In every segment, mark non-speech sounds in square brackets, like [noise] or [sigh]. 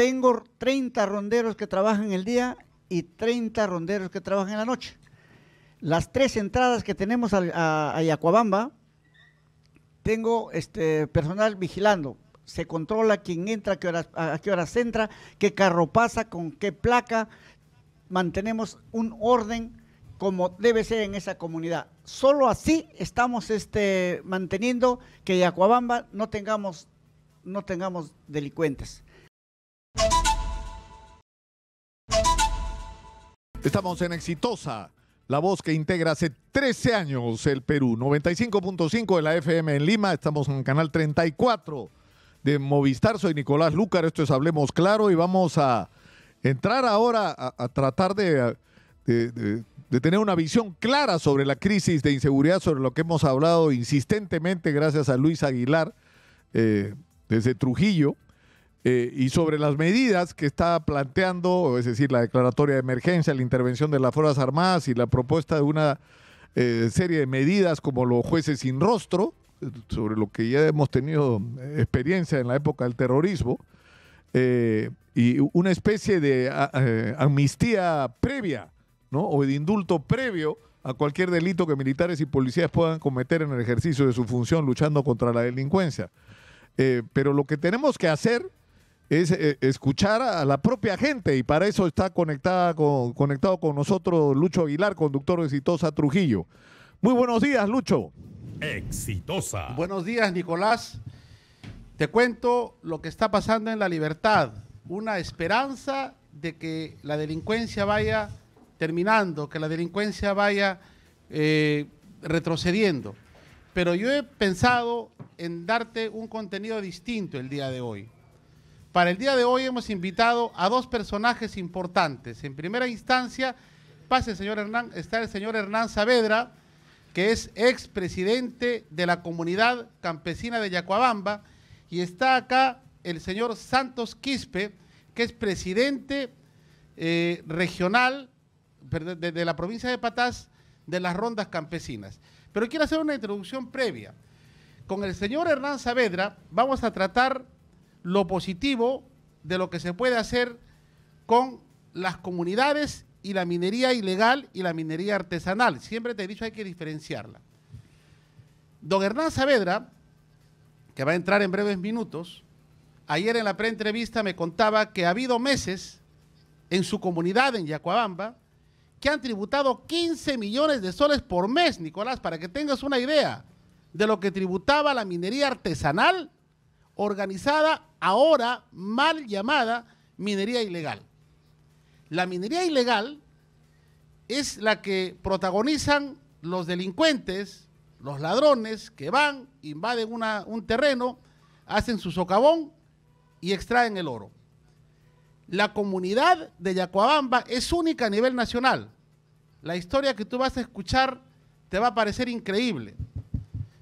tengo 30 ronderos que trabajan el día y 30 ronderos que trabajan en la noche. Las tres entradas que tenemos a, a, tengo este personal vigilando. Se controla quién entra, qué a qué horas entra, qué carro pasa, con qué placa. Mantenemos un orden como debe ser en esa comunidad. Solo así estamos este, manteniendo que Yacuabamba no tengamos, no tengamos delincuentes. Estamos en Exitosa, la voz que integra hace 13 años el Perú. 95.5 de la FM en Lima, estamos en Canal 34 de Movistar. Soy Nicolás Lúcar, esto es Hablemos Claro y vamos a entrar ahora a, tratar de, tener una visión clara sobre la crisis de inseguridad, sobre lo que hemos hablado insistentemente gracias a Luis Aguilar eh, desde Trujillo. Eh, y sobre las medidas que está planteando, es decir, la declaratoria de emergencia, la intervención de las Fuerzas Armadas y la propuesta de una eh, serie de medidas como los jueces sin rostro, sobre lo que ya hemos tenido eh, experiencia en la época del terrorismo, y una especie de amnistía previa, ¿no? O de indulto previo a cualquier delito que militares y policías puedan cometer en el ejercicio de su función luchando contra la delincuencia. pero lo que tenemos que hacer es eh, escuchar a la propia gente y para eso está conectada con, conectado con nosotros Lucho Aguilar, conductor de Exitosa Trujillo. Muy buenos días, Lucho. Exitosa. Buenos días, Nicolás. Te cuento lo que está pasando en la libertad. Una esperanza de que la delincuencia vaya terminando, que la delincuencia vaya eh, retrocediendo. Pero yo he pensado en darte un contenido distinto el día de hoy. Para el día de hoy hemos invitado a dos personajes importantes. En primera instancia, pase señor Hernán, está el señor Hernán Saavedra, que es expresidente de la comunidad campesina de Yacuabamba, y está acá el señor Santos Quispe, que es presidente eh, regional de, de la provincia de Patás de las rondas campesinas. Pero quiero hacer una introducción previa. Con el señor Hernán Saavedra vamos a tratar lo positivo de lo que se puede hacer con las comunidades y la minería ilegal y la minería artesanal. Siempre te he dicho hay que diferenciarla. Don Hernán Saavedra, que va a entrar en breves minutos, ayer en la preentrevista me contaba que ha habido meses en su comunidad en Yacuabamba que han tributado 15 millones de soles por mes, Nicolás, para que tengas una idea de lo que tributaba la minería artesanal organizada, ahora mal llamada minería ilegal. La minería ilegal es la que protagonizan los delincuentes, los ladrones que van, invaden un terreno, hacen su socavón y extraen el oro. La comunidad de Yacuabamba es única a nivel nacional. La historia que tú vas a escuchar te va a parecer increíble.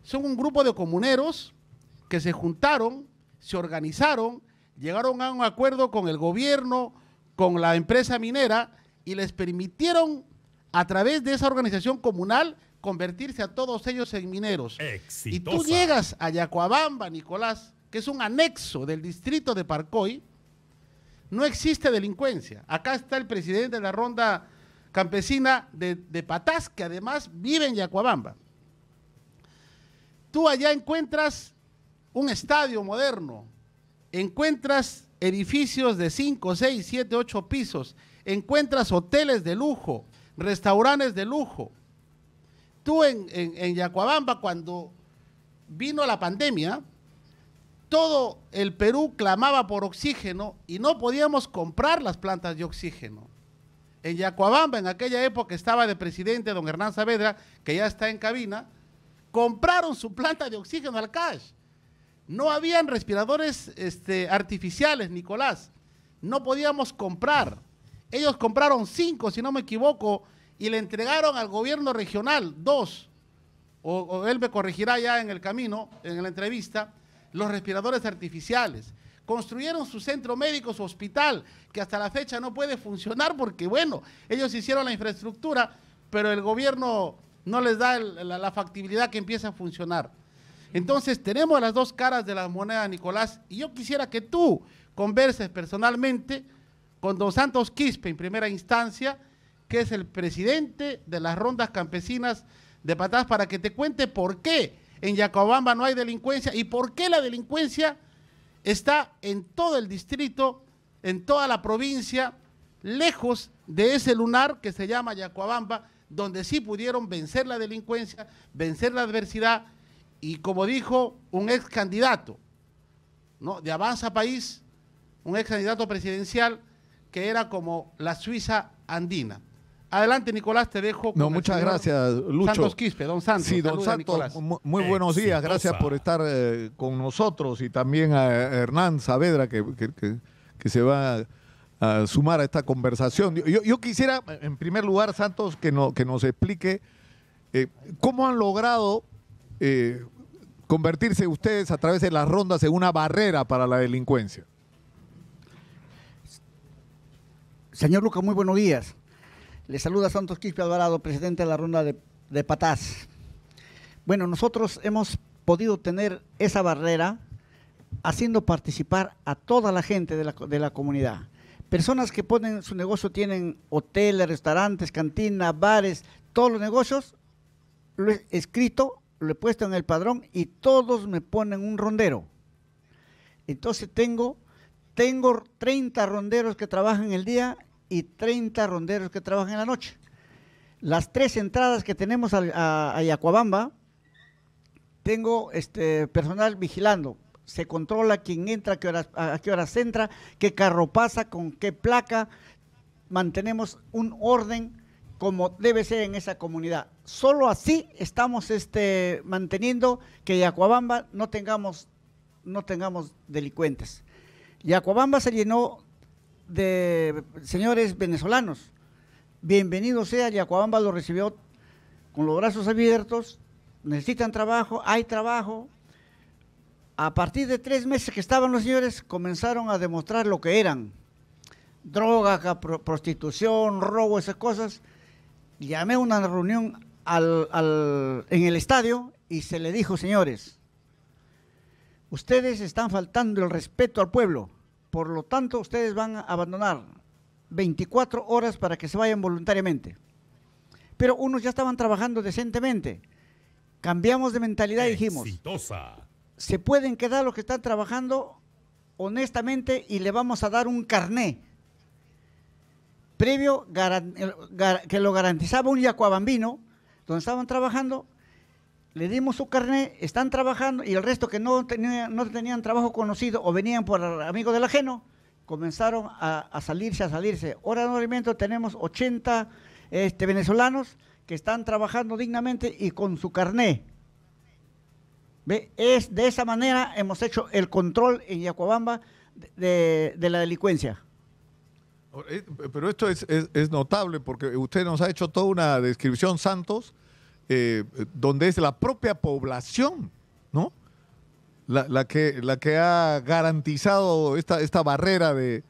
Son un grupo de comuneros que se juntaron, se organizaron, llegaron a un acuerdo con el gobierno, con la empresa minera y les permitieron a través de esa organización comunal convertirse a todos ellos en mineros. Y tú llegas a Yacuabamba, Nicolás, que es un anexo del distrito de Parcoy, no existe delincuencia. Acá está el presidente de la ronda campesina de, de Patás, que además vive en Yacuabamba. Tú allá encuentras un estadio moderno, encuentras edificios de 5, 6, 7, 8 pisos, encuentras hoteles de lujo, restaurantes de lujo. Tú en, en, Yacuabamba, cuando vino la pandemia, todo el Perú clamaba por oxígeno y no podíamos comprar las plantas de oxígeno. En Yacuabamba, en aquella época estaba de presidente don Hernán Saavedra, que ya está en cabina, compraron su planta de oxígeno al cash. No habían respiradores este, artificiales, Nicolás. No podíamos comprar. Ellos compraron cinco, si no me equivoco, y le entregaron al gobierno regional dos. O, él me corregirá ya en el camino, en la entrevista, los respiradores artificiales construyeron su centro médico, su hospital, que hasta la fecha no puede funcionar porque, bueno, ellos hicieron la infraestructura, pero el gobierno no les da la factibilidad que empiece a funcionar. Entonces tenemos las dos caras de la moneda, Nicolás, y yo quisiera que tú converses personalmente con don Santos Quispe en primera instancia, que es el presidente de las rondas campesinas de Patás, para que te cuente por qué en Yacobamba no hay delincuencia y por qué la delincuencia está en todo el distrito, en toda la provincia, lejos de ese lunar que se llama Yacoabamba, donde sí pudieron vencer la delincuencia, vencer la adversidad y como dijo un ex candidato ¿no? de Avanza País, un ex candidato presidencial que era como la Suiza andina. Adelante, Nicolás, te dejo. no, muchas gracias, Lucho. Santos Quispe, don Santos. Sí, don Santos, muy buenos días. Gracias por estar eh, con nosotros y también a Hernán Saavedra, que, que, que, se va a, sumar a esta conversación. Yo, yo, quisiera, en primer lugar, Santos, que, no, que nos explique eh, cómo han logrado eh, convertirse ustedes a través de las rondas en una barrera para la delincuencia? Señor Luca, muy buenos días. Le saluda Santos Quispe Alvarado, presidente de la ronda de, de Patás. Bueno, nosotros hemos podido tener esa barrera haciendo participar a toda la gente de la, de la comunidad. Personas que ponen su negocio, tienen hoteles, restaurantes, cantinas, bares, todos los negocios, lo he escrito lo he puesto en el padrón y todos me ponen un rondero. Entonces tengo, tengo 30 ronderos que trabajan el día y 30 ronderos que trabajan en la noche. Las tres entradas que tenemos a, a, tengo este personal vigilando. Se controla quién entra, a qué horas entra, qué carro pasa, con qué placa. Mantenemos un orden como debe ser en esa comunidad. Solo así estamos este, manteniendo que Yacuabamba no tengamos, no tengamos delincuentes. Yacuabamba se llenó de señores venezolanos. Bienvenido sea, Yacuabamba lo recibió con los brazos abiertos, necesitan trabajo, hay trabajo. A partir de tres meses que estaban los señores, comenzaron a demostrar lo que eran. Droga, prostitución, robo, esas cosas llamé a una reunión en el estadio y se le dijo, señores, ustedes están faltando el respeto al pueblo, por lo tanto ustedes van a abandonar 24 horas para que se vayan voluntariamente. Pero unos ya estaban trabajando decentemente. Cambiamos de mentalidad y dijimos, se pueden quedar los que están trabajando honestamente y le vamos a dar un carné previo que lo garantizaba un yacuabambino, donde estaban trabajando, le dimos su carné, están trabajando y el resto que no, no tenían trabajo conocido o venían por amigos del ajeno, comenzaron a, salirse, a salirse. Ahora en movimiento tenemos 80 este, venezolanos que están trabajando dignamente y con su carné. Es, de esa manera hemos hecho el control en Yacuabamba de la delincuencia. Eh, pero esto es, notable porque usted nos ha hecho toda una descripción, Santos, eh, donde es la propia población, ¿no? La, que, la que ha garantizado esta, esta barrera de,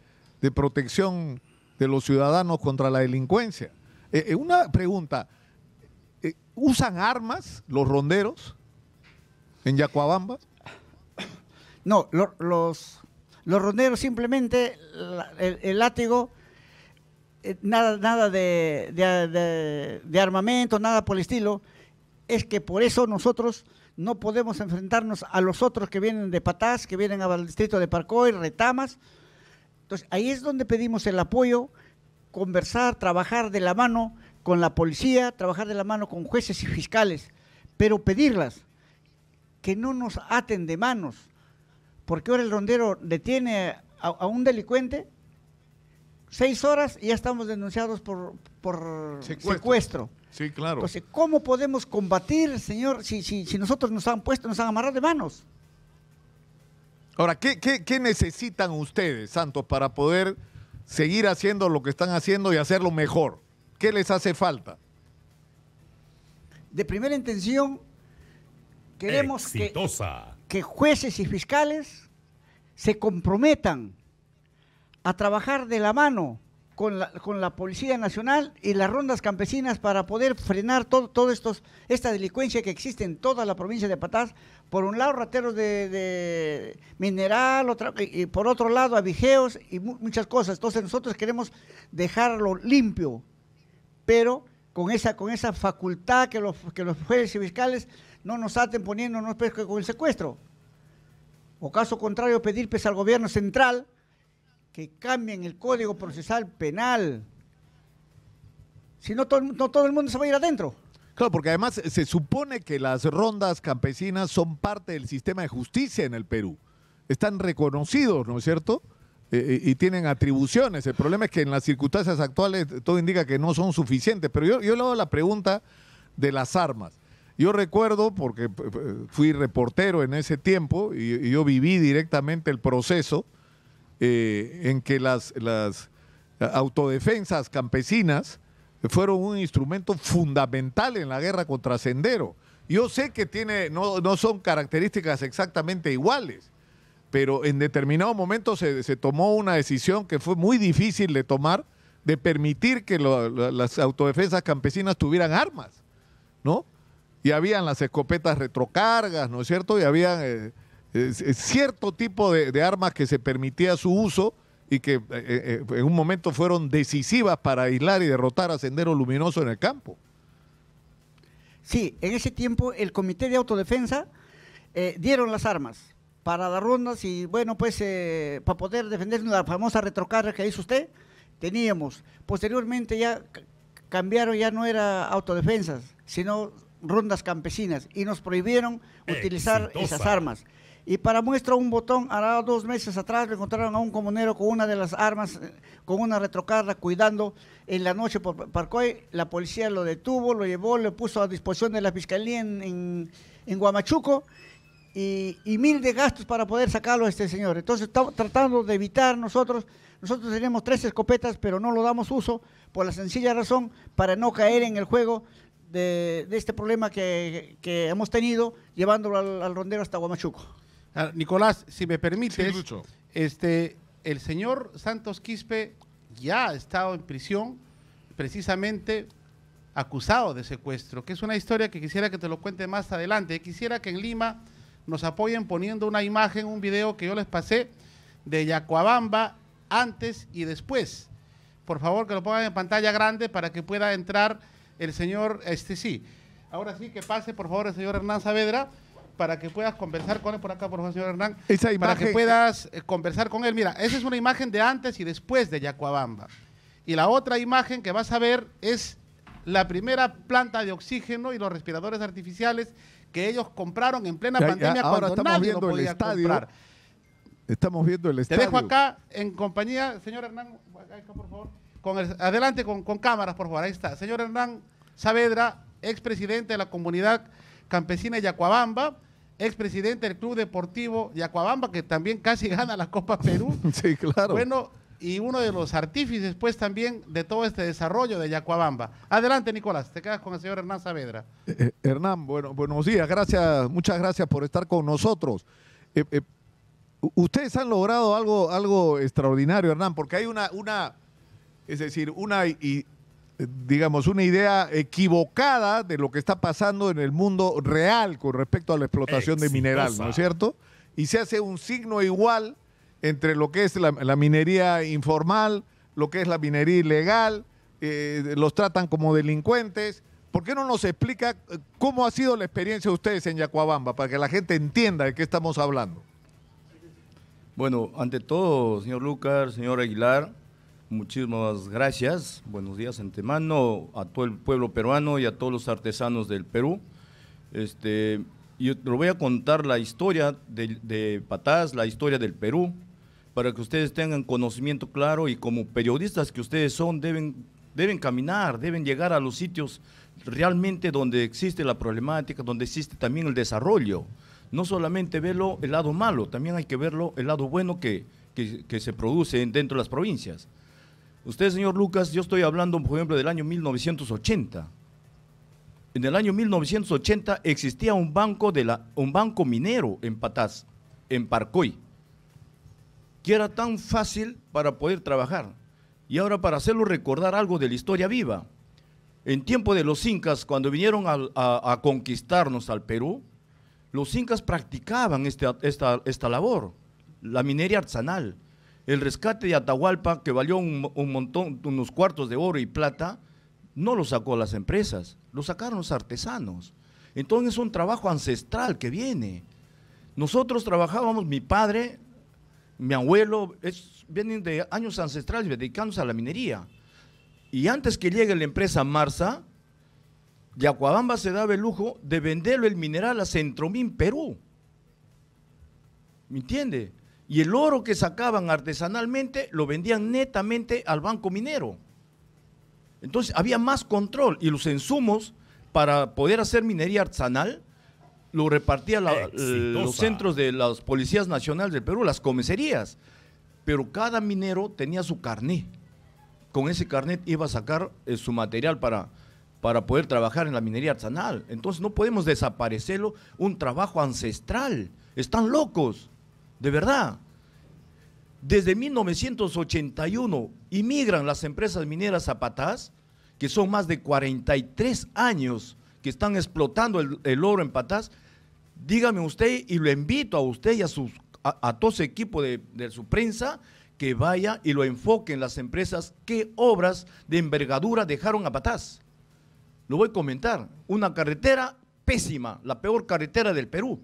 protección de los ciudadanos contra la delincuencia. Eh, una pregunta, ¿usan armas los ronderos en Yacuabamba? No, los los ronderos simplemente, el, látigo, eh, nada, nada de, armamento, nada por el estilo. Es que por eso nosotros no podemos enfrentarnos a los otros que vienen de Patás, que vienen al distrito de Parcoy, Retamas. Entonces ahí es donde pedimos el apoyo, conversar, trabajar de la mano con la policía, trabajar de la mano con jueces y fiscales, pero pedirlas que no nos aten de manos, ¿Por qué ahora el rondero detiene a, un delincuente? Seis horas y ya estamos denunciados por, secuestro. Sí, claro. Entonces, ¿cómo podemos combatir, señor, si, si, si nosotros nos han puesto, nos han amarrado de manos? Ahora, ¿qué, necesitan ustedes, Santos, para poder seguir haciendo lo que están haciendo y hacerlo mejor? ¿Qué les hace falta? De primera intención, queremos que que jueces y fiscales se comprometan a trabajar de la mano con la, Policía Nacional y las rondas campesinas para poder frenar toda todo esta delincuencia que existe en toda la provincia de Patás. Por un lado, rateros de, mineral, y por otro lado, avijeos y muchas cosas. Entonces nosotros queremos dejarlo limpio, pero con esa, con esa facultad que los, que los jueces y fiscales no nos aten poniéndonos con el secuestro. O caso contrario, pedir pues al gobierno central que cambien el código procesal penal. Si no, no todo el mundo se va a ir adentro. Claro, porque además se supone que las rondas campesinas son parte del sistema de justicia en el Perú. Están reconocidos, ¿no es cierto? Eh, eh, y tienen atribuciones. El problema es que en las circunstancias actuales todo indica que no son suficientes. Pero yo, le hago la pregunta de las armas. Yo recuerdo, porque eh, fui reportero en ese tiempo y, yo viví directamente el proceso en que las, las autodefensas campesinas fueron un instrumento fundamental en la guerra contra Sendero. Yo sé que tiene, no, no son características exactamente iguales, pero en determinado momento se, tomó una decisión que fue muy difícil de tomar, de permitir que las autodefensas campesinas tuvieran armas, ¿no? Y habían las escopetas retrocargas, ¿no es cierto? Y había eh, cierto tipo de, armas que se permitía su uso y que eh, eh, en un momento fueron decisivas para aislar y derrotar a Sendero Luminoso en el campo. Sí, en ese tiempo el Comité de Autodefensa dieron las armas para las rondas y bueno, pues eh, para poder defendernos la famosa retrocarga que hizo usted, teníamos. Posteriormente ya cambiaron, ya no era autodefensas, sino rondas campesinas y nos prohibieron utilizar esas armas. Y para muestra un botón, ahora dos meses atrás le encontraron a un comunero con una de las armas, eh, con una retrocarga, cuidando en la noche por Parcoy. La policía lo detuvo, lo llevó, lo puso a disposición de la fiscalía en, en, en Guamachuco y, mil de gastos para poder sacarlo a este señor. Entonces estamos tratando de evitar nosotros, nosotros tenemos tres escopetas, pero no lo damos uso por la sencilla razón para no caer en el juego de, este problema que, hemos tenido llevándolo al, rondero hasta Guamachuco. Ah, Nicolás, si me permites, este, el señor Santos Quispe ya ha estado en prisión precisamente acusado de secuestro, que es una historia que quisiera que te lo cuente más adelante. Quisiera que en Lima nos apoyen poniendo una imagen, un video que yo les pasé de Yacuabamba antes y después. Por favor, que lo pongan en pantalla grande para que pueda entrar el señor, este sí. Ahora sí, que pase, por favor, el señor Hernán Saavedra para que puedas conversar con él por acá, por favor, señor Hernán. Esa imagen. Para que puedas eh, conversar con él. Mira, esa es una imagen de antes y después de Yacuabamba. Y la otra imagen que vas a ver es la primera planta de oxígeno y los respiradores artificiales que ellos compraron en plena pandemia cuando estamos nadie viendo lo podía el estadio, comprar. Estamos viendo el estadio. Te dejo acá en compañía, señor Hernán, adelante con, cámaras, por favor. Ahí está. Señor Hernán Saavedra, expresidente de la comunidad campesina Yacuabamba, expresidente del Club Deportivo Yacuabamba, que también casi [laughs] gana la Copa Perú. sí, claro. Bueno, y uno de los artífices, pues, también de todo este desarrollo de Yacuabamba. Adelante, Nicolás, te quedas con el señor Hernán Saavedra. Eh, eh, Hernán, bueno, buenos días, gracias, muchas gracias por estar con nosotros. Eh, ustedes han logrado algo, algo extraordinario, Hernán, porque hay una, una es decir, una, y, digamos, una idea equivocada de lo que está pasando en el mundo real con respecto a la explotación de mineral, ¿no es cierto? Y se hace un signo igual entre lo que es la, minería informal, lo que es la minería ilegal, eh, los tratan como delincuentes. ¿Por qué no nos explica eh, cómo ha sido la experiencia de ustedes en Yacuabamba para que la gente entienda de qué estamos hablando? Bueno, ante todo, señor Lucas, señor Aguilar, muchísimas gracias. Buenos días antemano a todo el pueblo peruano y a todos los artesanos del Perú. Este, yo les voy a contar la historia de, de Patás, la historia del Perú, para que ustedes tengan conocimiento claro y como periodistas que ustedes son, deben, deben caminar, deben llegar a los sitios realmente donde existe la problemática, donde existe también el desarrollo. No solamente verlo el lado malo, también hay que verlo el lado bueno que, se produce dentro de las provincias. Usted, señor Lucas, yo estoy hablando, por ejemplo, del año 1980. En el año 1980 existía un banco, de la, un banco minero en Patás, en Parcoy era tan fácil para poder trabajar. Y ahora para hacerlo recordar algo de la historia viva. En tiempo de los incas, cuando vinieron a, conquistarnos al Perú, los incas practicaban este, esta, labor, la minería artesanal. El rescate de Atahualpa, que valió un, un montón, unos cuartos de oro y plata, no lo sacó las empresas, lo sacaron los artesanos. Entonces es un trabajo ancestral que viene. Nosotros trabajábamos, mi padre mi abuelo, es, vienen de años ancestrales dedicados a la minería. Y antes que llegue la empresa Marsa, Yacuabamba se daba el lujo de venderlo el mineral a Centromín Perú. ¿Me entiende? Y el oro que sacaban artesanalmente lo vendían netamente al banco minero. Entonces había más control y los insumos para poder hacer minería artesanal lo repartía los centros de las policías nacionales del Perú, las comisarías. Pero cada minero tenía su carnet. Con ese carnet iba a sacar eh, su material para, para poder trabajar en la minería artesanal. Entonces no podemos desaparecerlo, un trabajo ancestral. Están locos, de verdad. Desde 1981 inmigran las empresas mineras zapatás, que son más de 43 años que están explotando el, oro en Patas, dígame usted y lo invito a usted y a, sus, a, todo equipo de, de su prensa que vaya y lo enfoque en las empresas qué obras de envergadura dejaron a patas Lo voy a comentar. Una carretera pésima, la peor carretera del Perú.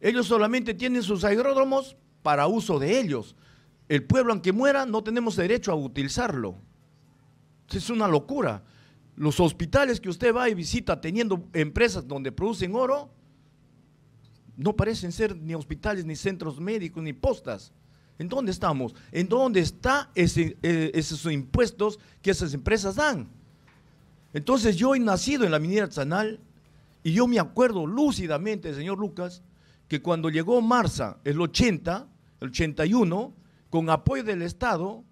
Ellos solamente tienen sus aeródromos para uso de ellos. El pueblo, aunque muera, no tenemos derecho a utilizarlo. Es una locura. Los hospitales que usted va y visita teniendo empresas donde producen oro, no parecen ser ni hospitales, ni centros médicos, ni postas. ¿En dónde estamos? ¿En dónde están ese eh, esos impuestos que esas empresas dan? Entonces yo he nacido en la minera artesanal y yo me acuerdo lúcidamente, señor Lucas, que cuando llegó Marza, el 80, el 81, con apoyo del Estado,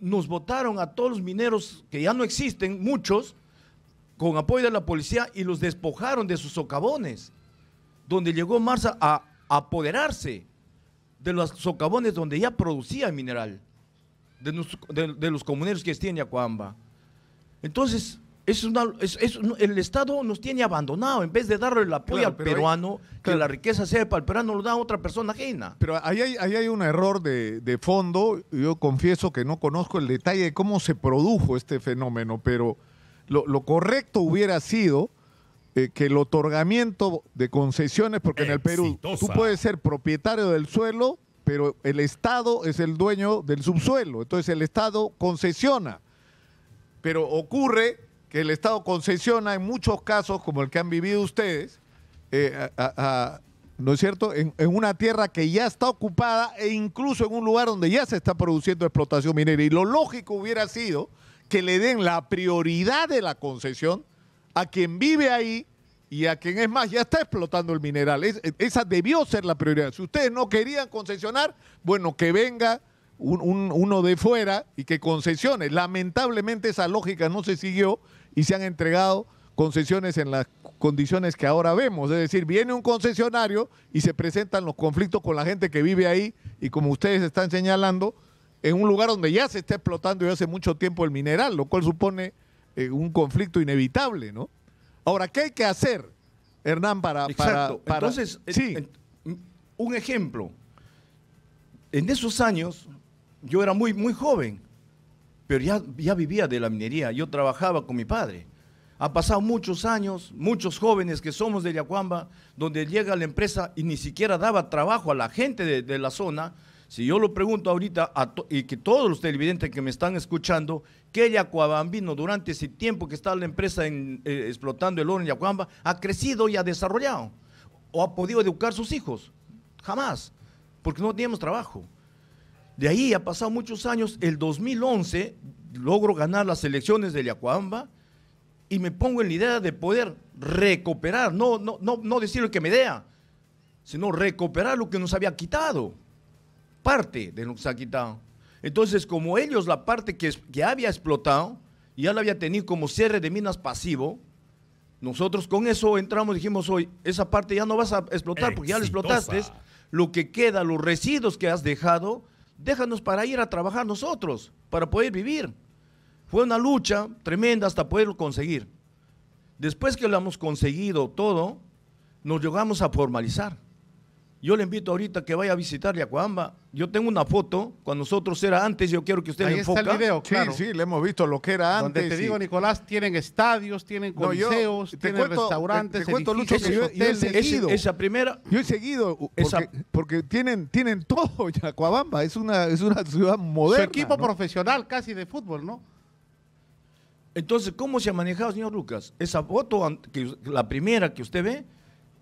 nos votaron a todos los mineros que ya no existen, muchos, con apoyo de la policía y los despojaron de sus socavones, donde llegó Marza a apoderarse de los socavones donde ya producía mineral, de, los comuneros que en Yacuamba. Entonces, es el Estado nos tiene abandonado. En vez de darle el apoyo al peruano, que la riqueza sea para el peruano, lo da a otra persona ajena. Pero ahí hay, ahí hay un error de, fondo. Yo confieso que no conozco el detalle de cómo se produjo este fenómeno, pero lo, correcto hubiera sido eh, que el otorgamiento de concesiones, porque en el Perú tú puedes ser propietario del suelo, pero el Estado es el dueño del subsuelo. Entonces el Estado concesiona. Pero ocurre que el Estado concesiona en muchos casos, como el que han vivido ustedes, eh, ¿no es cierto?, en, una tierra que ya está ocupada e incluso en un lugar donde ya se está produciendo explotación minera. Y lo lógico hubiera sido que le den la prioridad de la concesión a quien vive ahí y a quien es más ya está explotando el mineral. esa debió ser la prioridad. Si ustedes no querían concesionar, bueno, que venga uno de fuera y que concesione. Lamentablemente esa lógica no se siguió y se han entregado concesiones en las condiciones que ahora vemos. Es decir, viene un concesionario y se presentan los conflictos con la gente que vive ahí y como ustedes están señalando, en un lugar donde ya se está explotando y hace mucho tiempo el mineral, lo cual supone eh, un conflicto inevitable, ¿no? Ahora, ¿qué hay que hacer, Hernán, para... Entonces, un ejemplo. En esos años yo era muy, muy joven pero ya, vivía de la minería, yo trabajaba con mi padre. Ha pasado muchos años, muchos jóvenes que somos de Yacuamba, donde llega la empresa y ni siquiera daba trabajo a la gente de, la zona. Si yo lo pregunto ahorita, y que todos los televidentes que me están escuchando, que Yacuabambino durante ese tiempo que está la empresa eh, explotando el oro en Yacuamba, ha crecido y ha desarrollado, o ha podido educar sus hijos. Jamás, porque no teníamos trabajo. De ahí ha pasado muchos años, el 2011 logro ganar las elecciones de Yacuamba y me pongo en la idea de poder recuperar, no, no, no, no decir lo que me déa, sino recuperar lo que nos había quitado, parte de lo que se ha quitado. Entonces, como ellos la parte que, que había explotado, ya la había tenido como cierre de minas pasivo, nosotros con eso entramos, dijimos hoy, esa parte ya no vas a explotar porque ya la explotaste, lo que queda, los residuos que has dejado, déjanos para ir a trabajar nosotros, para poder vivir. Fue una lucha tremenda hasta poderlo conseguir. Después que lo hemos conseguido todo, nos llegamos a formalizar. Yo le invito ahorita que vaya a visitar a Yo tengo una foto, cuando nosotros era antes, yo quiero que usted Ahí le Está el video, claro. Sí, sí, le hemos visto lo que era antes. Donde te digo, Nicolás, tienen estadios, tienen tienen restaurantes, te, cuento, que yo, he seguido. Esa, primera... Yo he seguido, porque, esa, porque tienen, tienen todo ya, Es una, es una ciudad moderna. Su equipo profesional casi de fútbol, ¿no? Entonces, ¿cómo se ha manejado, señor Lucas? Esa foto, la primera que usted ve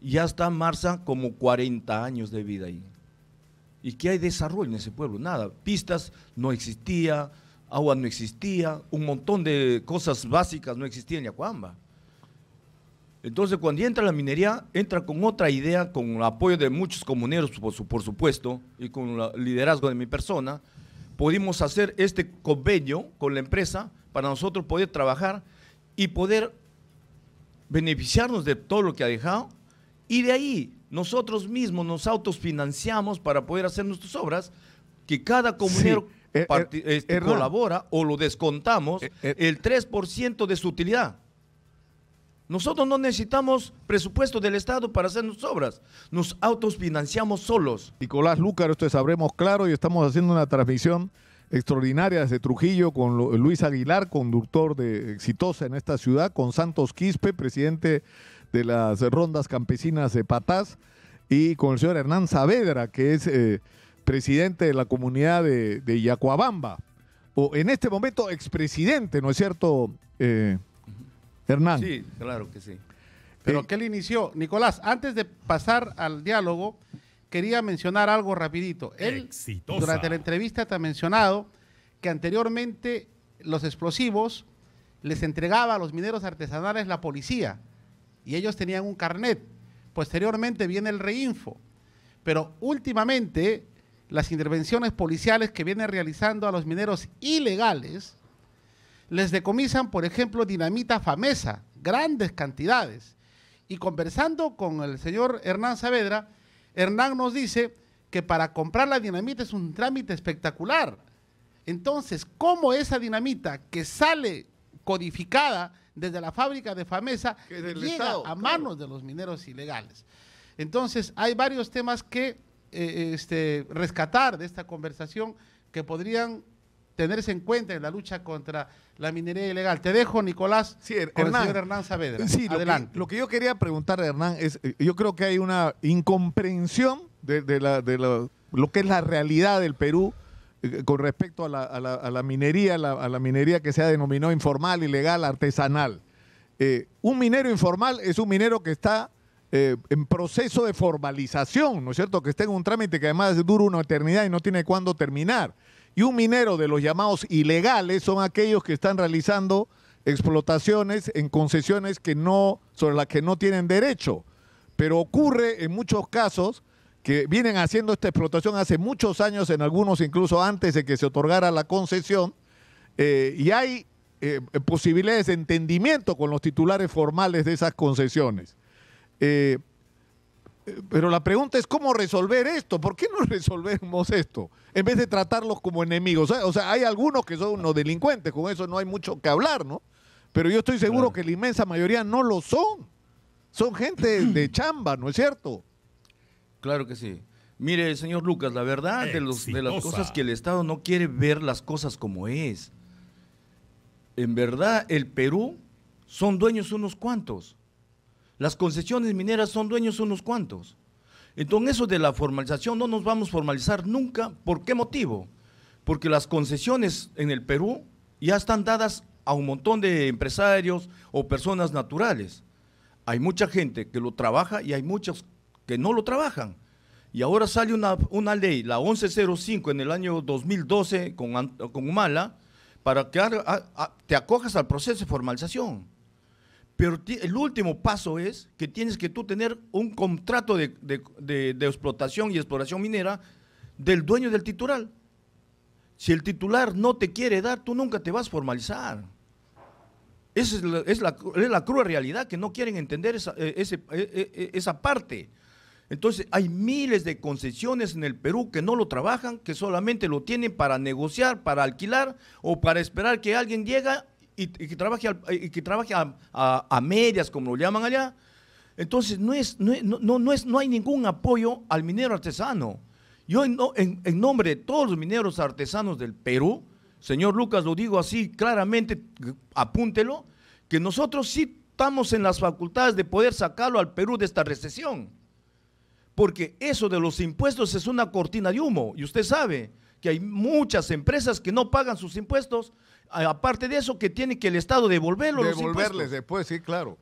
ya está Marza como 40 años de vida ahí. ¿Y qué hay desarrollo en ese pueblo? Nada. Pistas no existía, agua no existía, un montón de cosas básicas no existían en Yacuamba. Entonces, cuando entra la minería, entra con otra idea, con el apoyo de muchos comuneros, por, por supuesto, y con el liderazgo de mi persona, pudimos hacer este convenio con la empresa para nosotros poder trabajar y poder beneficiarnos de todo lo que ha dejado y de ahí nosotros mismos nos autofinanciamos para poder hacer nuestras obras, que cada comunero eh, eh, este, colabora o lo descontamos eh, el 3% de su utilidad. Nosotros no necesitamos presupuesto del Estado para hacer nuestras obras. Nos autofinanciamos solos. Nicolás Lúcar, esto sabremos claro y estamos haciendo una transmisión extraordinaria desde Trujillo con Luis Aguilar, conductor de exitosa en esta ciudad, con Santos Quispe, presidente de las rondas campesinas de Patás, y con el señor Hernán Saavedra, que es eh, presidente de la comunidad de, Yacuabamba, o en este momento expresidente, ¿no es cierto, eh, Hernán? Sí, claro que sí. Eh, Pero que él inició. Nicolás, antes de pasar al diálogo, quería mencionar algo rapidito. Él, durante la entrevista, te ha mencionado que anteriormente los explosivos les entregaba a los mineros artesanales la policía y ellos tenían un carnet. Posteriormente viene el reinfo. Pero últimamente las intervenciones policiales que vienen realizando a los mineros ilegales les decomisan, por ejemplo, dinamita famesa, grandes cantidades. Y conversando con el señor Hernán Saavedra, Hernán nos dice que para comprar la dinamita es un trámite espectacular. Entonces, ¿cómo esa dinamita que sale codificada desde la fábrica de FAMESA llega a manos de los mineros ilegales. Entonces, hay varios temas que eh, eh, este, rescatar de esta conversación que podrían tenerse en cuenta en la lucha contra la minería ilegal. Te dejo, Nicolás, sí, Hernán, Hernán Saavedra. Sí, Adelante. Lo que, yo quería preguntar Hernán es, eh, yo creo que hay una incomprensión de, lo que es la realidad del Perú eh, con respecto a la, minería, a la minería que se ha denominado informal, ilegal, artesanal. Eh, un minero informal es un minero que está eh, en proceso de formalización, ¿no es cierto? Que está en un trámite que además dura una eternidad y no tiene cuándo terminar. Y un minero de los llamados ilegales son aquellos que están realizando explotaciones en concesiones que no, sobre las que no tienen derecho. Pero ocurre en muchos casos que vienen haciendo esta explotación hace muchos años, en algunos incluso antes de que se otorgara la concesión, eh, y hay eh, posibilidades de entendimiento con los titulares formales de esas concesiones. Eh, pero la pregunta es cómo resolver esto. ¿Por qué no [laughs] resolvemos esto? En vez de tratarlos como enemigos. O sea, hay algunos que son unos delincuentes, con eso no hay mucho que hablar, ¿no? Pero yo estoy seguro que la inmensa mayoría no lo son. Son gente de [clears throat] chamba, ¿no es cierto? Claro que sí. Mire, señor Lucas, la verdad de, las cosas que el Estado no quiere ver las cosas como es. En verdad, el Perú son dueños unos cuantos. Las concesiones mineras son dueños unos cuantos. Entonces, eso de la formalización no nos vamos a formalizar nunca. ¿Por qué motivo? Porque las concesiones en el Perú ya están dadas a un montón de empresarios o personas naturales. Hay mucha gente que lo trabaja y hay muchos que no lo trabajan. Y ahora sale una, una ley, la 1105 en el año 2012 con, con Humala, para que te acojas al proceso de formalización. Pero el último paso es que tienes que tú tener un contrato de, explotación y exploración minera del dueño del titular. Si el titular no te quiere dar, tú nunca te vas a formalizar. Esa es la, es cruel realidad que no quieren entender esa, eh, eh, eh, esa parte. Entonces hay miles de concesiones en el Perú que no lo trabajan, que solamente lo tienen para negociar, para alquilar o para esperar que alguien llegue y, que trabaje, y que trabaje a, medias, como lo llaman allá. Entonces no, es, no, es, no hay ningún apoyo al minero artesano. Yo en, en nombre de todos los mineros artesanos del Perú, señor Lucas, lo digo así claramente, apúntelo, que nosotros sí estamos en las facultades de poder sacarlo al Perú de esta recesión porque eso de los impuestos es una cortina de humo. Y usted sabe que hay muchas empresas que no pagan sus impuestos, aparte de eso que tiene que el Estado devolverlo. Devolverles después, eh, pues sí, claro.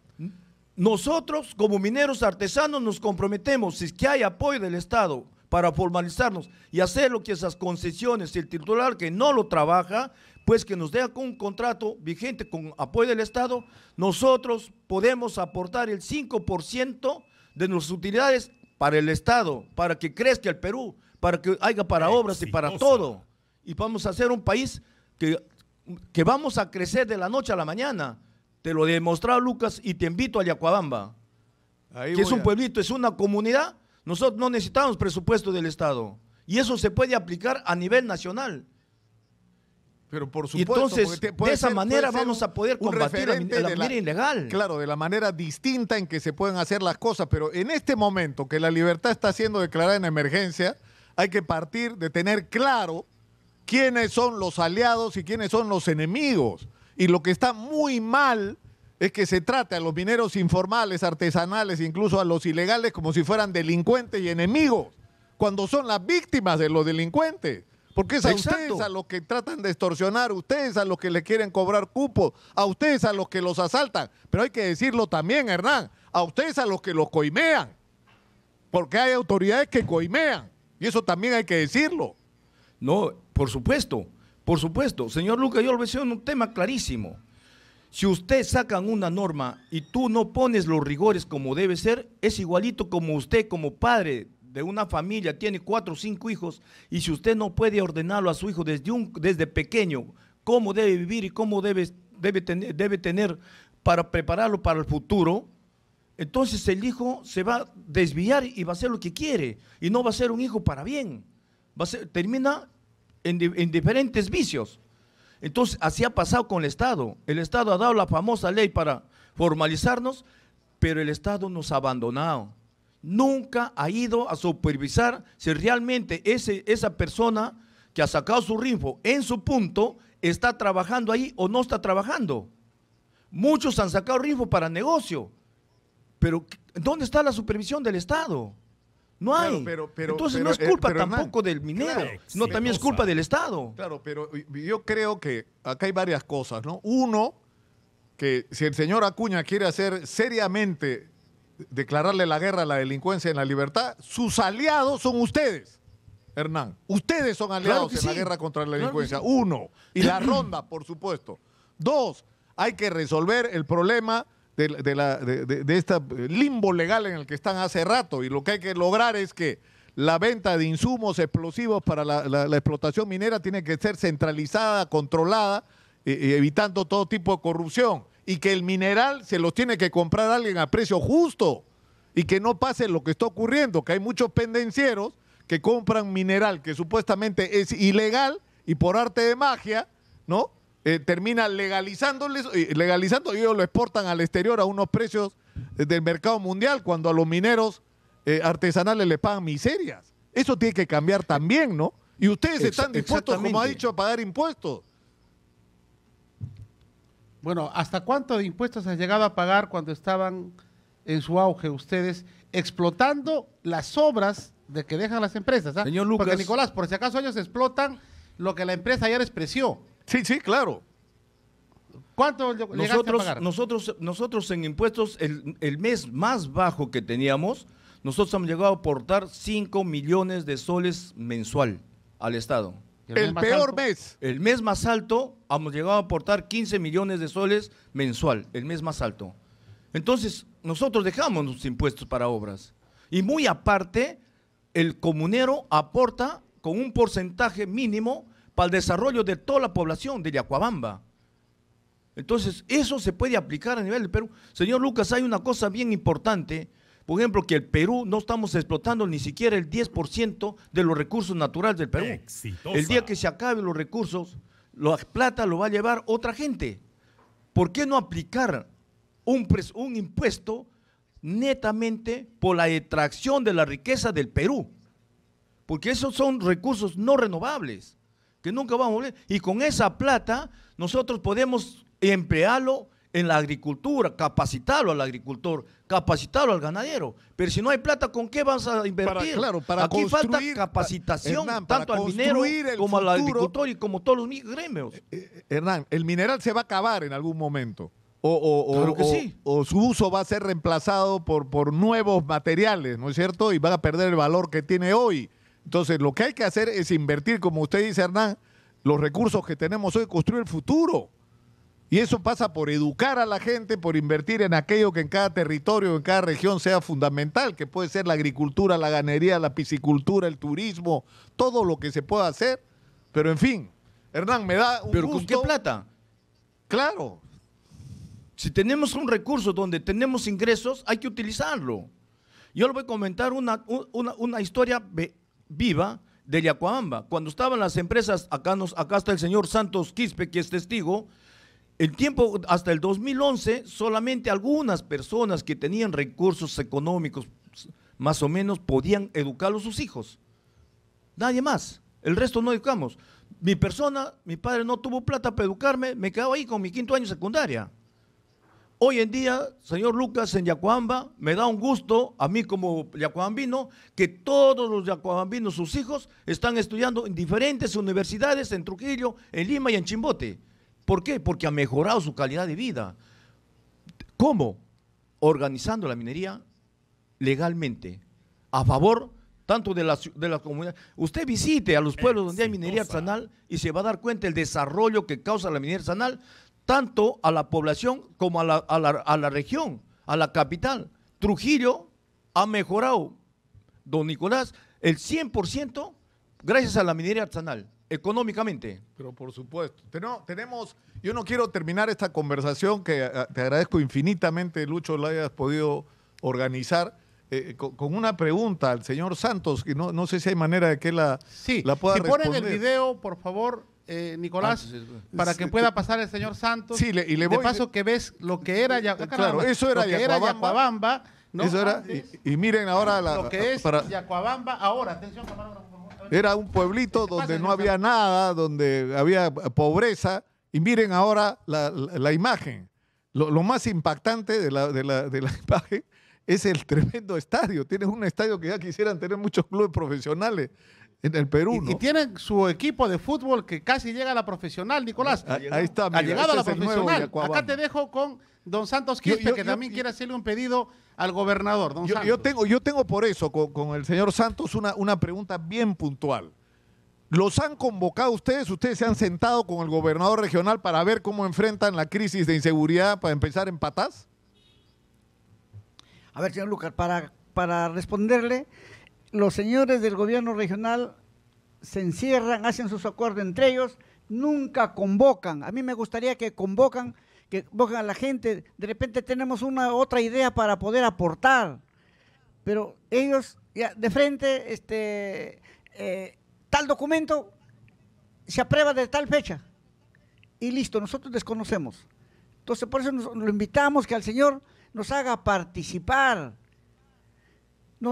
Nosotros como mineros artesanos nos comprometemos, si es que hay apoyo del Estado para formalizarnos y hacer lo que esas concesiones el titular que no lo trabaja, pues que nos dé con un contrato vigente con apoyo del Estado, nosotros podemos aportar el 5% de nuestras utilidades para el Estado, para que crezca el Perú, para que haya para obras y para todo. Y vamos a ser un país que, que vamos a crecer de la noche a la mañana. Te lo he demostrado, Lucas, y te invito a Yacuabamba, que es un pueblito, es una comunidad. Nosotros no necesitamos presupuesto del Estado. Y eso se puede aplicar a nivel nacional. Pero por supuesto. entonces, de esa manera vamos a poder combatir la, la, ilegal. Claro, de la manera distinta en que se pueden hacer las cosas, pero en este momento que la libertad está siendo declarada en emergencia, hay que partir de tener claro quiénes son los aliados y quiénes son los enemigos. Y lo que está muy mal es que se trate a los mineros informales, artesanales, incluso a los ilegales como si fueran delincuentes y enemigos, cuando son las víctimas de los delincuentes. Porque es a ustedes a los que tratan de extorsionar, ustedes a los que le quieren cobrar cupos, a ustedes a los que los asaltan. Pero hay que decirlo también, Hernán, a ustedes a los que los coimean. Porque hay autoridades que coimean. Y eso también hay que decirlo. No, por supuesto, por supuesto. Señor Lucas, yo lo veo en un tema clarísimo. Si ustedes sacan una norma y tú no pones los rigores como debe ser, es igualito como usted, como padre de una familia tiene cuatro o cinco hijos y si usted no puede ordenarlo a su hijo desde, un, desde pequeño, cómo debe vivir y cómo debe, debe, tener, debe tener para prepararlo para el futuro, entonces el hijo se va a desviar y va a hacer lo que quiere y no va a ser un hijo para bien. Va a termina en diferentes vicios. Entonces, así ha pasado con el Estado. El Estado ha dado la famosa ley para formalizarnos, pero el Estado nos ha abandonado nunca ha ido a supervisar si realmente ese, esa persona que ha sacado su rinfo en su punto está trabajando ahí o no está trabajando. Muchos han sacado rinfo para negocio, pero ¿dónde está la supervisión del Estado? No hay. Entonces no es eh, culpa tampoco del minero, no también es culpa del Estado. Claro, pero yo creo que acá hay varias cosas, ¿no? Uno, que si el señor Acuña quiere hacer seriamente declararle la guerra a la delincuencia en la libertad, sus aliados son ustedes. Hernán, ustedes son aliados en la guerra contra la delincuencia. Uno, y la [clears throat] ronda, por supuesto. Dos, hay que resolver el problema de, este limbo legal en el que están hace rato. Y lo que hay que lograr es que la venta de insumos explosivos para la, explotación minera tiene que ser centralizada, controlada, eh, eh, evitando todo tipo de corrupción y que el mineral se los tiene que comprar alguien a precio justo y que no pase lo que está ocurriendo, que hay muchos pendencieros que compran mineral que supuestamente es ilegal y por arte de magia, ¿no? Eh, termina legalizándoles, legalizando y ellos lo exportan al exterior a unos precios eh, del mercado mundial cuando a los mineros eh, artesanales les pagan miserias. Eso tiene que cambiar también, ¿no? Y ustedes están dispuestos, como ha dicho, a pagar impuestos. Bueno, ¿hasta cuánto de impuestos han llegado a pagar cuando estaban en su auge ustedes explotando las obras de que dejan las empresas? Ah? Señor Lucas. Porque Nicolás, por si acaso ellos explotan lo que la empresa ya les Sí, sí, claro. ¿Cuánto nosotros, a pagar? Nosotros, nosotros en impuestos, el, el, mes más bajo que teníamos, nosotros hemos llegado a aportar 5 millones de soles mensual al Estado. El, peor mes. El mes más alto, hemos llegado a aportar 15 millones de soles mensual, el mes más alto. Entonces, nosotros dejamos los impuestos para obras. Y muy aparte, el comunero aporta con un porcentaje mínimo para el desarrollo de toda la población de Yacuabamba. Entonces, eso se puede aplicar a nivel del Perú. Señor Lucas, hay una cosa bien importante por ejemplo, que el Perú no estamos explotando ni siquiera el 10% de los recursos naturales del Perú. El día que se acaben los recursos, la plata lo va a llevar otra gente. ¿Por qué no aplicar un, un impuesto netamente por la extracción de la riqueza del Perú? Porque esos son recursos no renovables, que nunca vamos a volver. Y con esa plata nosotros podemos emplearlo en la agricultura, capacitarlo al agricultor, capacitarlo al ganadero. Pero si no hay plata, ¿con qué vas a invertir? claro, para Aquí capacitación tanto al minero como al agricultor y como todos los gremios. Eh, eh, Hernán, el mineral se va a acabar en algún momento. O, o, su uso va a ser reemplazado por, por nuevos materiales, ¿no es cierto? Y van a perder el valor que tiene hoy. Entonces, lo que hay que hacer es invertir, como usted dice, Hernán, los recursos que tenemos hoy, construir el futuro. Y eso pasa por educar a la gente, por invertir en aquello que en cada territorio, en cada región sea fundamental, que puede ser la agricultura, la ganadería, la piscicultura, el turismo, todo lo que se pueda hacer. Pero en fin, Hernán, me da un ¿Pero qué plata? Claro. Si tenemos un recurso donde tenemos ingresos, hay que utilizarlo. Yo le voy a comentar una, una, historia viva de Yacuamba. Cuando estaban las empresas, acá, nos, acá está el señor Santos Quispe, que es testigo, el tiempo hasta el 2011, solamente algunas personas que tenían recursos económicos más o menos podían educar a sus hijos. Nadie más. El resto no educamos. Mi persona, mi padre no tuvo plata para educarme, me quedaba ahí con mi quinto año secundaria. Hoy en día, señor Lucas, en Yacuamba, me da un gusto, a mí como yacuambino, que todos los yacuambinos, sus hijos, están estudiando en diferentes universidades, en Trujillo, en Lima y en Chimbote. ¿Por qué? Porque ha mejorado su calidad de vida. ¿Cómo? Organizando la minería legalmente, a favor tanto de la, de la comunidad. Usted visite a los pueblos donde hay minería sanal y se va a dar cuenta del desarrollo que causa la minería artesanal, tanto a la población como a la, a la región, a la capital. Trujillo ha mejorado, don Nicolás, el 100% gracias a la minería artesanal, económicamente. Pero por supuesto. tenemos, yo no quiero terminar esta conversación que eh, te agradezco infinitamente, Lucho, la hayas podido organizar. Eh, con, una pregunta al señor Santos, que no, no sé si hay manera de que la, sí, la pueda si responder. Si ponen el video, por favor, eh, Nicolás, ah, para que pueda pasar el señor Santos. Sí, le, y le paso que ves lo que era Yacuabamba. Claro, eso era, eso era y, miren ahora la, lo que es Yacuabamba ahora. Atención, camarógrafo. Era un pueblito donde no había nada, donde había pobreza. Y miren ahora la, imagen. Lo, más impactante de la, de la, [laughs] imagen es el tremendo estadio. Tienes un estadio que ya quisieran tener muchos clubes profesionales. En el Perú, y, tienen su equipo de fútbol que casi llega a la profesional, Nicolás. ahí está. Mira, ha llegado a la profesional. Acá te dejo con don Santos que también quiere hacerle un pedido al gobernador, yo, tengo, yo tengo por eso con, el señor Santos una, una pregunta bien puntual. ¿Los han convocado ustedes? ¿Ustedes se han sentado con el gobernador regional para ver cómo enfrentan la crisis de inseguridad para empezar en patas? A ver, señor Lucas, para, para responderle, los señores del gobierno regional se encierran, hacen sus acuerdos entre ellos, nunca convocan. A mí me gustaría que convocan, que convocan a la gente. De repente tenemos una otra idea para poder aportar, pero ellos ya de frente, este, eh, tal documento se aprueba de tal fecha y listo. Nosotros desconocemos. Entonces por eso nos, lo invitamos que al señor nos haga participar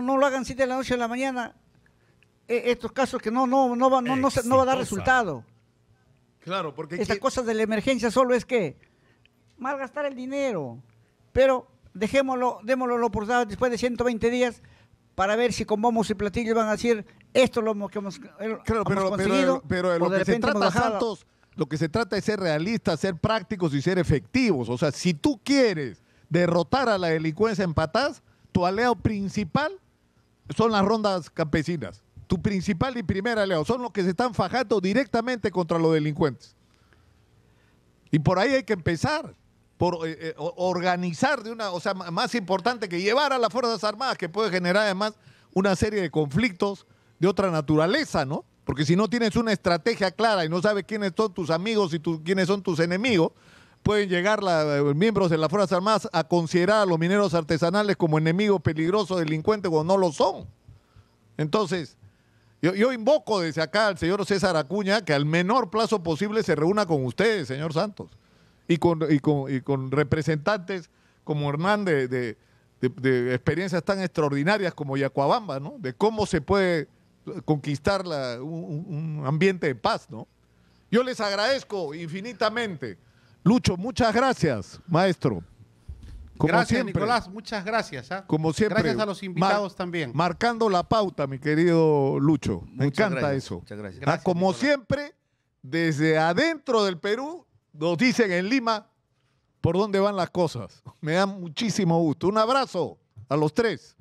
no, lo hagan siete de la noche a la mañana. E, estos casos que no, no, no, no, no, va a dar resultado. Claro, porque... Estas cosas de la emergencia solo es que malgastar el dinero. Pero dejémoslo, démoslo lo oportunidad después de 120 días para ver si con bombos y platillos van a decir esto es lo que hemos, eh, claro, pero, Pero, lo que se trata, lo que se trata es ser realistas, ser prácticos y ser efectivos. O sea, si tú quieres derrotar a la delincuencia en patas tu aliado principal son las rondas campesinas. Tu principal y primera aliado son los que se están fajando directamente contra los delincuentes. Y por ahí hay que empezar, por eh, eh, organizar de una, o sea, más importante que llevar a las Fuerzas Armadas, que puede generar además una serie de conflictos de otra naturaleza, ¿no? Porque si no tienes una estrategia clara y no sabes quiénes son tus amigos y quiénes son tus enemigos, pueden llegar la, eh, miembros de las Fuerzas Armadas a considerar a los mineros artesanales como enemigos peligrosos, delincuentes, cuando no lo son. Entonces, yo, invoco desde acá al señor César Acuña que al menor plazo posible se reúna con ustedes, señor Santos, y con, con, representantes como Hernández de, experiencias tan extraordinarias como Yacuabamba, ¿no? De cómo se puede conquistar un, un ambiente de paz, ¿no? Yo les agradezco infinitamente. Lucho, muchas gracias, maestro. Como gracias, siempre, Nicolás, muchas gracias. ¿ah? Gracias a los invitados también. Marcando la pauta, mi querido Lucho. Me encanta eso. Muchas gracias. Ah, como siempre, desde adentro del Perú, nos dicen en Lima por dónde van las cosas. Me da muchísimo gusto. Un abrazo a los tres.